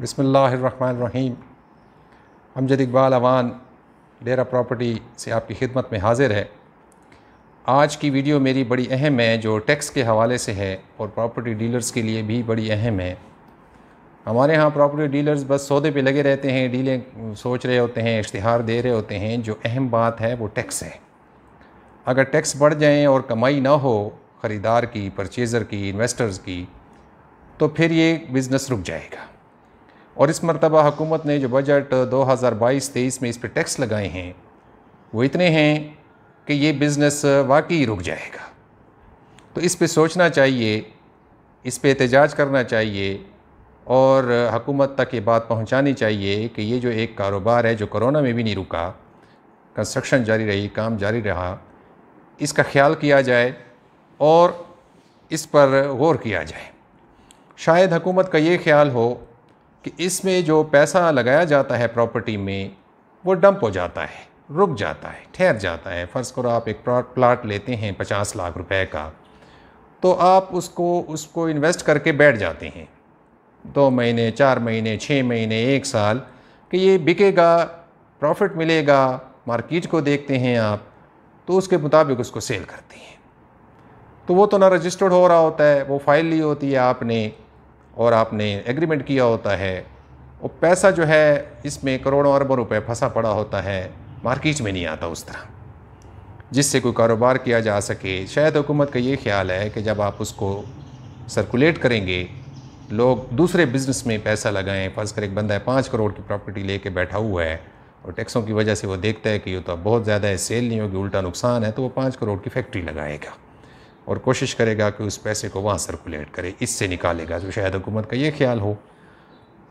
बसमीम अमजद इकबाल अवान डेरा प्रॉपर्टी से आपकी खिदमत में हाजिर है आज की वीडियो मेरी बड़ी अहम है जो टैक्स के हवाले से है और प्रॉपर्टी डीलर्स के लिए भी बड़ी अहम है हमारे यहाँ प्रॉपर्टी डीलर्स बस सौदे पे लगे रहते हैं डीलें सोच रहे होते हैं इश्तहार दे रहे होते हैं जो अहम बात है वो टैक्स है अगर टैक्स बढ़ जाएँ और कमाई ना हो ख़रीदार की परचेज़र की इन्वेस्टर्स की तो फिर ये बिज़नेस रुक जाएगा और इस मरतबा हुकूमत ने जो बजट 2022-23 में इस पर टैक्स लगाए हैं वो इतने हैं कि ये बिज़नेस वाकई रुक जाएगा तो इस पर सोचना चाहिए इस पर एहतजाज करना चाहिए और हकूमत तक ये बात पहुँचानी चाहिए कि ये जो एक कारोबार है जो करोना में भी नहीं रुका कंस्ट्रक्शन जारी रही काम जारी रहा इसका ख्याल किया जाए और इस पर गौर किया जाए शायद हकूमत का ये ख्याल हो कि इसमें जो पैसा लगाया जाता है प्रॉपर्टी में वो डंप हो जाता है रुक जाता है ठहर जाता है फ़र्ज़ करो आप एक प्लाट लेते हैं पचास लाख रुपए का तो आप उसको उसको इन्वेस्ट करके बैठ जाते हैं दो महीने चार महीने छः महीने एक साल कि ये बिकेगा प्रॉफिट मिलेगा मार्केट को देखते हैं आप तो उसके मुताबिक उसको सेल करते हैं तो वो तो ना रजिस्टर्ड हो रहा होता है वो फाइल ली होती है आपने और आपने एग्रीमेंट किया होता है वो पैसा जो है इसमें करोड़ों अरबों रुपए फंसा पड़ा होता है मार्केट में नहीं आता उस तरह जिससे कोई कारोबार किया जा सके शायद हुकूमत का ये ख्याल है कि जब आप उसको सर्कुलेट करेंगे लोग दूसरे बिज़नेस में पैसा लगाएं फर्ज कर एक बंदा है पाँच करोड़ की प्रॉपर्टी लेके बैठा हुआ है और टैक्सों की वजह से वो देखता है कि ये तो अब बहुत ज़्यादा है सेल नहीं होगी उल्टा नुकसान है तो वो पाँच करोड़ की फैक्ट्री लगाएगा और कोशिश करेगा कि उस पैसे को वहाँ सर्कुलेट करे इससे निकालेगा तो शायद हुकूमत का ये ख्याल हो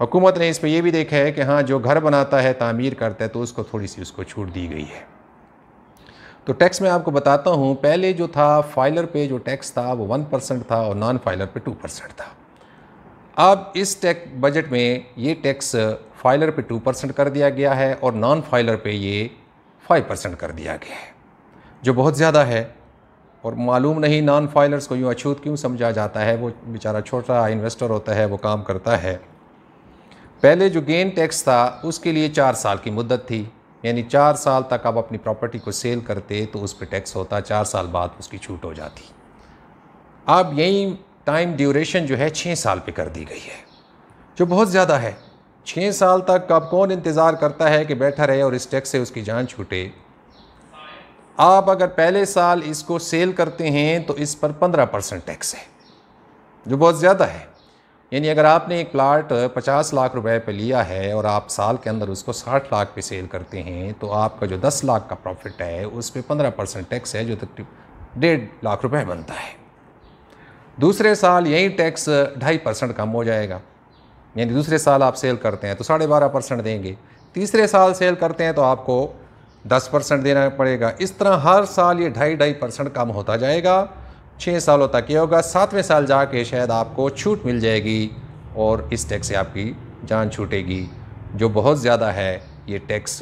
हुकूमत ने इसमें यह भी देखा है कि हाँ जो घर बनाता है तामीर करता है तो उसको थोड़ी सी उसको छूट दी गई है तो टैक्स मैं आपको बताता हूँ पहले जो था फाइलर पे जो टैक्स था वो वन परसेंट था और नॉन फाइलर पे टू परसेंट था अब इस टैक्स बजट में ये टैक्स फाइलर पे टू परसेंट कर दिया गया है और नॉन फाइलर पे ये फाइव परसेंट कर दिया गया है जो बहुत ज़्यादा है और मालूम नहीं नॉन फाइलर्स को यूँ अछूत क्यों समझा जाता है वो बेचारा छोटा इन्वेस्टर होता है वो काम करता है पहले जो गेन टैक्स था उसके लिए चार साल की मुद्दत थी यानी चार साल तक आप अपनी प्रॉपर्टी को सेल करते तो उस पर टैक्स होता चार साल बाद उसकी छूट हो जाती अब यही टाइम ड्यूरेशन जो है छः साल पे कर दी गई है जो बहुत ज़्यादा है छः साल तक अब कौन इंतज़ार करता है कि बैठा रहे और इस टैक्स से उसकी जान छूटे आप अगर पहले साल इसको सेल करते हैं तो इस पर पंद्रह परसेंट टैक्स है जो बहुत ज़्यादा है यानी अगर आपने एक प्लाट पचास लाख रुपए पे लिया है और आप साल के अंदर उसको साठ लाख पे सेल करते हैं तो आपका जो दस लाख का प्रॉफिट है उस पर पंद्रह परसेंट टैक्स है जो तकरीब डेढ़ लाख रुपए बनता है दूसरे साल यही टैक्स ढाई परसेंट कम हो जाएगा यानी दूसरे साल आप सेल करते हैं तो साढ़े बारह परसेंट देंगे तीसरे साल सेल करते हैं तो आपको दस परसेंट देना पड़ेगा इस तरह हर साल ये ढाई ढाई परसेंट कम होता जाएगा छः सालों तक ये होगा सातवें साल जाके शायद आपको छूट मिल जाएगी और इस टैक्स से आपकी जान छूटेगी जो बहुत ज़्यादा है ये टैक्स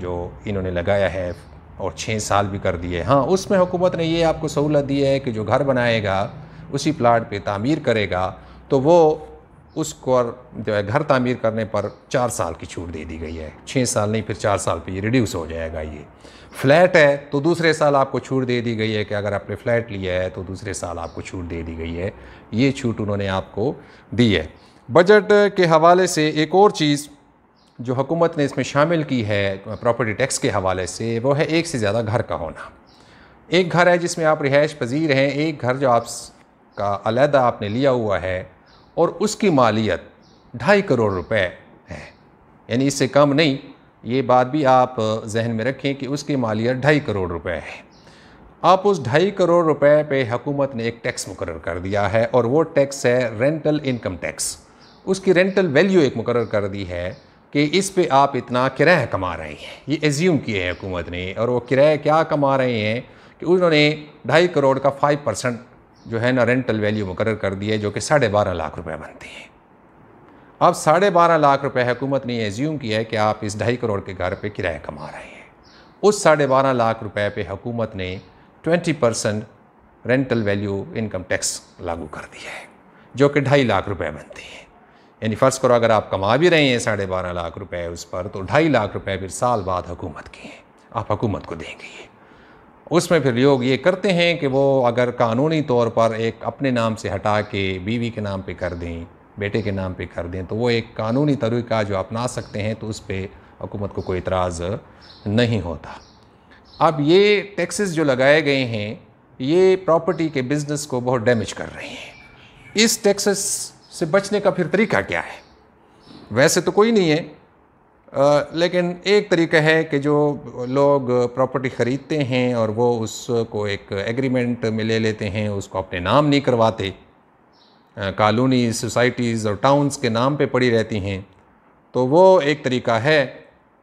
जो इन्होंने लगाया है और छः साल भी कर दिए हाँ उसमें हुकूमत ने ये आपको सहूलत दी है कि जो घर बनाएगा उसी प्लाट पर तामीर करेगा तो वो उसको जो है घर तामीर करने पर चार साल की छूट दे दी गई है छः साल नहीं फिर चार साल पे ये रिड्यूस हो जाएगा ये फ्लैट है तो दूसरे साल आपको छूट दे दी गई है कि अगर आपने फ्लैट लिया है तो दूसरे साल आपको छूट दे दी गई है ये छूट उन्होंने आपको दी है बजट के हवाले से एक और चीज़ जो हुकूमत ने इसमें शामिल की है प्रॉपर्टी टैक्स के हवाले से वो है एक से ज़्यादा घर का होना एक घर है जिसमें आप रिहाइश पजीर हैं एक घर जो आप का अलहदा आपने लिया हुआ है और उसकी मालियत ढाई करोड़ रुपए है यानी इससे कम नहीं ये बात भी आप जहन में रखें कि उसकी मालियत ढाई करोड़ रुपए है आप उस ढाई करोड़ रुपए पे हकूमत ने एक टैक्स मुकर कर दिया है और वो टैक्स है रेंटल इनकम टैक्स उसकी रेंटल वैल्यू एक मुकर कर दी है कि इस पे आप इतना किराया कमा रहे हैं ये एज्यूम किए हैं हुकूमत ने और वो किराया क्या कमा रहे हैं कि उन्होंने ढाई करोड़ का फाइव परसेंट जो है ना रेंटल वैल्यू मुकर कर दी है जो कि साढ़े बारह लाख रुपए बनती है अब साढ़े बारह लाख रुपए हुकूमत ने एज्यूम किया है कि आप इस ढाई करोड़ के घर पे किराया कमा रहे हैं उस साढ़े बारह लाख रुपए पे हुकूमत ने twenty percent rental value income tax लागू कर दिया है जो कि ढाई लाख रुपये बनती है यानी फ़र्ज़ करो अगर आप कमा भी रहे हैं साढ़े बारह लाख रुपये उस पर तो ढाई लाख रुपये फिर साल बाद हुकूमत की हैं आप हुकूमत को देंगे उसमें फिर लोग ये करते हैं कि वो अगर कानूनी तौर पर एक अपने नाम से हटा के बीवी के नाम पे कर दें बेटे के नाम पे कर दें तो वो एक कानूनी तरीका जो अपना सकते हैं तो उस पर हुकूमत को कोई इतराज़ नहीं होता अब ये टैक्सेस जो लगाए गए हैं ये प्रॉपर्टी के बिज़नेस को बहुत डैमेज कर रहे हैं इस टैक्सेस से बचने का फिर तरीका क्या है वैसे तो कोई नहीं है लेकिन एक तरीका है कि जो लोग प्रॉपर्टी ख़रीदते हैं और वो उसको एक एग्रीमेंट में ले लेते हैं उसको अपने नाम नहीं करवाते कॉलोनीज़ सोसाइटीज़ और टाउन्स के नाम पे पड़ी रहती हैं तो वो एक तरीका है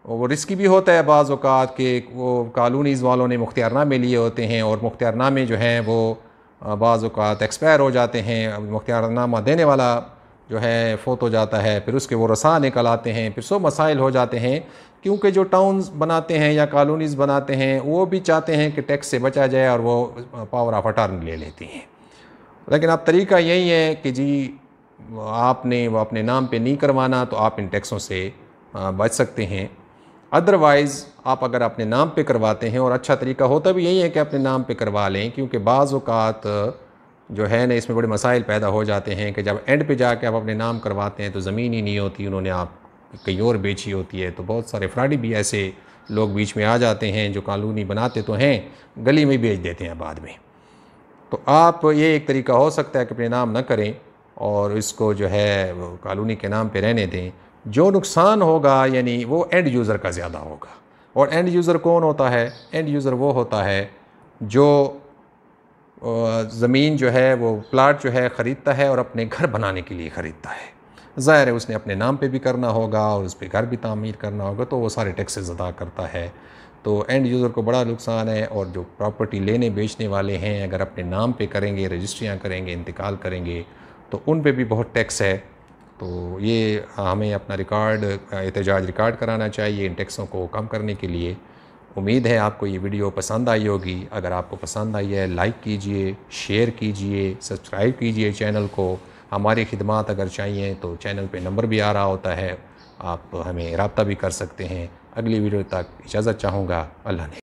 वो रिस्की भी होता है बाज़ अवत के वो कॉलोनीज़ वालों ने मुख्तियारनामे लिए होते हैं और मुख्तियारनामे जो हैं वो बाज़ अवत एक्सपायर हो जाते हैं मुख्तियारनामा देने वाला जो है फोत हो जाता है फिर उसके वो रसा निकल आते हैं फिर सो मसाइल हो जाते हैं क्योंकि जो टाउन्स बनाते हैं या कॉलोनीज़ बनाते हैं वो भी चाहते हैं कि टैक्स से बचा जाए और वो पावर ऑफ अटार्नी ले लेते हैं लेकिन अब तरीका यही है कि जी आपने वो अपने नाम पे नहीं करवाना तो आप इन टैक्सों से बच सकते हैं अदरवाइज़ आप अगर अपने नाम पे करवाते हैं और अच्छा तरीका होता भी यही है कि अपने नाम पे करवा लें क्योंकि बाज़ात जो है ना इसमें बड़े मसाइल पैदा हो जाते हैं कि जब एंड पे जाके आप अपने नाम करवाते हैं तो ज़मीन ही नहीं होती उन्होंने आप कहीं और बेची होती है तो बहुत सारे फ्राडी भी ऐसे लोग बीच में आ जाते हैं जो कानूनी बनाते तो हैं गली में बेच देते हैं बाद में तो आप ये एक तरीका हो सकता है कि अपने नाम ना करें और इसको जो है कॉलोनी के नाम पर रहने दें जो नुकसान होगा यानी वो एंड यूज़र का ज़्यादा होगा और एंड यूज़र कौन होता है एंड यूज़र वो होता है जो ज़मीन जो है वो प्लाट जो है ख़रीदता है और अपने घर बनाने के लिए ख़रीदता है ज़ाहिर है उसने अपने नाम पे भी करना होगा और उस पर घर भी तामीर करना होगा तो वो सारे टैक्सेस अदा करता है तो एंड यूज़र को बड़ा नुकसान है और जो प्रॉपर्टी लेने बेचने वाले हैं अगर अपने नाम पे करेंगे रजिस्ट्रियाँ करेंगे इंतकाल करेंगे तो उन पर भी बहुत टैक्स है तो ये हमें अपना रिकॉर्ड एहतजाज रिकॉर्ड कराना चाहिए इन टैक्सों को कम करने के लिए उम्मीद है आपको ये वीडियो पसंद आई होगी अगर आपको पसंद आई है लाइक कीजिए शेयर कीजिए सब्सक्राइब कीजिए चैनल को हमारी खिदमत अगर चाहिए तो चैनल पे नंबर भी आ रहा होता है आप हमें रबता भी कर सकते हैं अगली वीडियो तक इजाज़त चाहूँगा अल्लाह ने